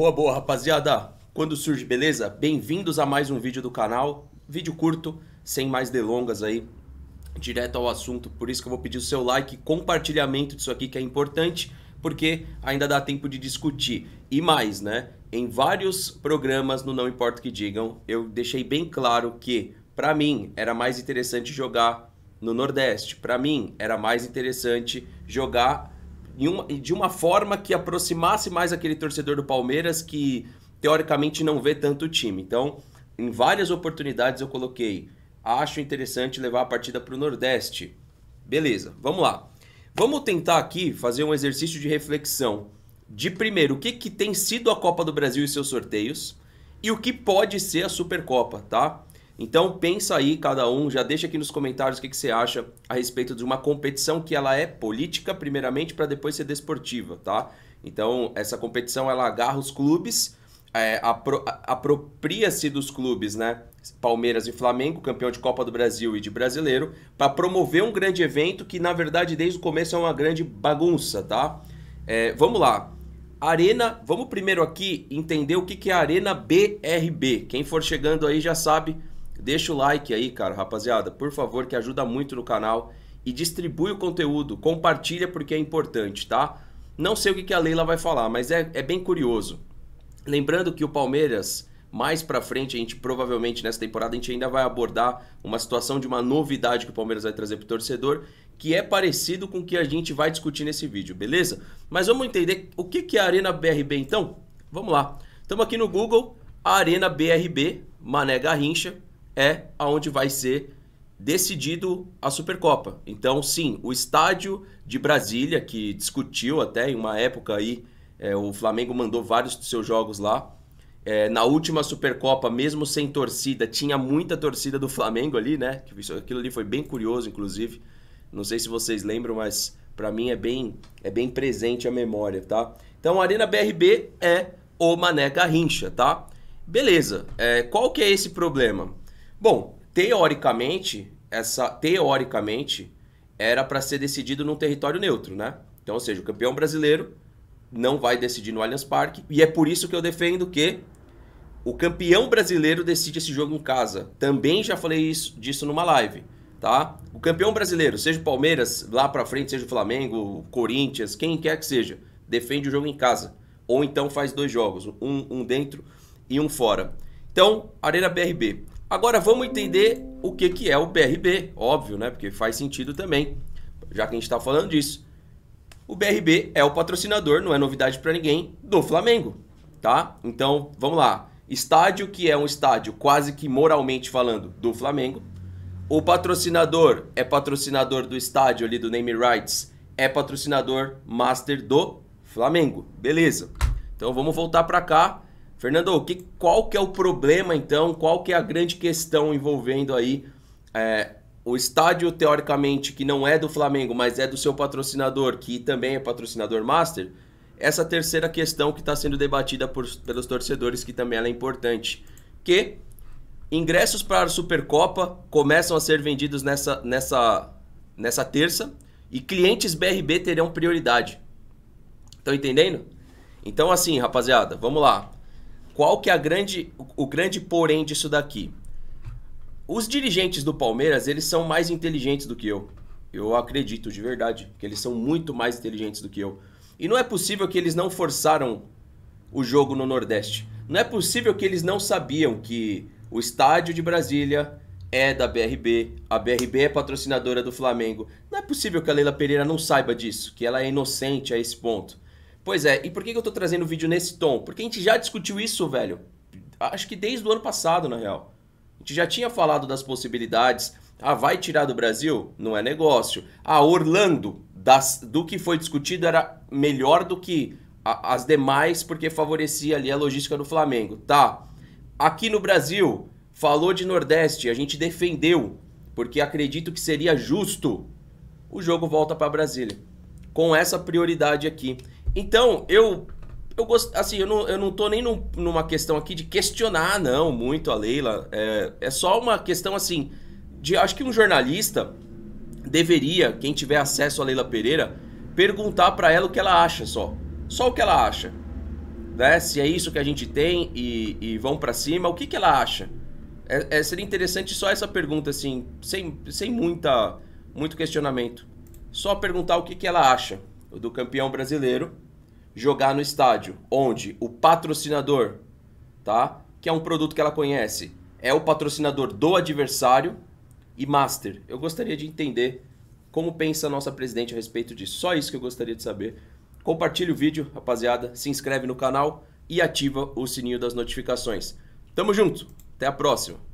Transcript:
Boa, boa, rapaziada. Quando surge, beleza? Bem-vindos a mais um vídeo do canal. Vídeo curto, sem mais delongas aí, direto ao assunto. Por isso que eu vou pedir o seu like, compartilhamento disso aqui que é importante, porque ainda dá tempo de discutir. E mais, né? Em vários programas no Não Importa o que Digam, eu deixei bem claro que, para mim, era mais interessante jogar no Nordeste. Para mim, era mais interessante jogar uma, de uma forma que aproximasse mais aquele torcedor do Palmeiras que teoricamente não vê tanto o time. Então, em várias oportunidades eu coloquei, acho interessante levar a partida para o Nordeste. Beleza, vamos lá. Vamos tentar aqui fazer um exercício de reflexão de primeiro o que, que tem sido a Copa do Brasil e seus sorteios e o que pode ser a Supercopa, tá? Então pensa aí cada um, já deixa aqui nos comentários o que, que você acha a respeito de uma competição que ela é política primeiramente para depois ser desportiva, tá? Então essa competição ela agarra os clubes, é, apro apropria-se dos clubes, né? Palmeiras e Flamengo, campeão de Copa do Brasil e de Brasileiro, para promover um grande evento que na verdade desde o começo é uma grande bagunça, tá? É, vamos lá. Arena, vamos primeiro aqui entender o que, que é a Arena BRB. Quem for chegando aí já sabe Deixa o like aí, cara, rapaziada, por favor, que ajuda muito no canal. E distribui o conteúdo, compartilha porque é importante, tá? Não sei o que a Leila vai falar, mas é, é bem curioso. Lembrando que o Palmeiras, mais pra frente, a gente provavelmente nessa temporada, a gente ainda vai abordar uma situação de uma novidade que o Palmeiras vai trazer pro torcedor, que é parecido com o que a gente vai discutir nesse vídeo, beleza? Mas vamos entender o que é a Arena BRB então? Vamos lá. Estamos aqui no Google, Arena BRB, Mané Garrincha, é aonde vai ser decidido a Supercopa. Então, sim, o estádio de Brasília, que discutiu até em uma época aí, é, o Flamengo mandou vários dos seus jogos lá. É, na última Supercopa, mesmo sem torcida, tinha muita torcida do Flamengo ali, né? Aquilo ali foi bem curioso, inclusive. Não sei se vocês lembram, mas para mim é bem, é bem presente a memória, tá? Então, a Arena BRB é o Mané Garrincha, tá? Beleza. É, qual que é esse problema? Bom, teoricamente, essa teoricamente era para ser decidido num território neutro, né? Então, ou seja, o campeão brasileiro não vai decidir no Allianz Parque e é por isso que eu defendo que o campeão brasileiro decide esse jogo em casa. Também já falei isso, disso numa live, tá? O campeão brasileiro, seja o Palmeiras lá para frente, seja o Flamengo, Corinthians, quem quer que seja, defende o jogo em casa ou então faz dois jogos, um, um dentro e um fora. Então, Arena BRB, Agora vamos entender o que, que é o BRB, óbvio, né? Porque faz sentido também, já que a gente está falando disso. O BRB é o patrocinador, não é novidade para ninguém, do Flamengo, tá? Então vamos lá. Estádio que é um estádio quase que moralmente falando do Flamengo. O patrocinador é patrocinador do estádio ali do Name Rights, é patrocinador master do Flamengo. Beleza. Então vamos voltar para cá Fernando, que, qual que é o problema então? Qual que é a grande questão envolvendo aí é, o estádio teoricamente que não é do Flamengo, mas é do seu patrocinador, que também é patrocinador master? Essa terceira questão que está sendo debatida por, pelos torcedores, que também é importante, que ingressos para a Supercopa começam a ser vendidos nessa, nessa, nessa terça e clientes BRB terão prioridade. Estão entendendo? Então assim, rapaziada, vamos lá. Qual que é a grande, o grande porém disso daqui? Os dirigentes do Palmeiras, eles são mais inteligentes do que eu. Eu acredito de verdade que eles são muito mais inteligentes do que eu. E não é possível que eles não forçaram o jogo no Nordeste. Não é possível que eles não sabiam que o estádio de Brasília é da BRB, a BRB é patrocinadora do Flamengo. Não é possível que a Leila Pereira não saiba disso, que ela é inocente a esse ponto. Pois é, e por que eu tô trazendo o vídeo nesse tom? Porque a gente já discutiu isso, velho. Acho que desde o ano passado, na real. A gente já tinha falado das possibilidades. Ah, vai tirar do Brasil? Não é negócio. Ah, Orlando, das, do que foi discutido, era melhor do que a, as demais, porque favorecia ali a logística do Flamengo. Tá. Aqui no Brasil, falou de Nordeste, a gente defendeu, porque acredito que seria justo. O jogo volta para Brasília. Com essa prioridade aqui. Então, eu. Eu gosto. Assim, eu não, eu não tô nem num, numa questão aqui de questionar, não, muito a Leila. É, é só uma questão, assim, de. Acho que um jornalista deveria, quem tiver acesso a Leila Pereira, perguntar para ela o que ela acha só. Só o que ela acha. Né? Se é isso que a gente tem e, e vão para cima, o que, que ela acha? É, é, seria interessante só essa pergunta, assim, sem, sem muita, muito questionamento. Só perguntar o que, que ela acha do campeão brasileiro, jogar no estádio onde o patrocinador, tá? Que é um produto que ela conhece, é o patrocinador do adversário e master. Eu gostaria de entender como pensa a nossa presidente a respeito disso. Só isso que eu gostaria de saber. Compartilhe o vídeo, rapaziada, se inscreve no canal e ativa o sininho das notificações. Tamo junto, até a próxima.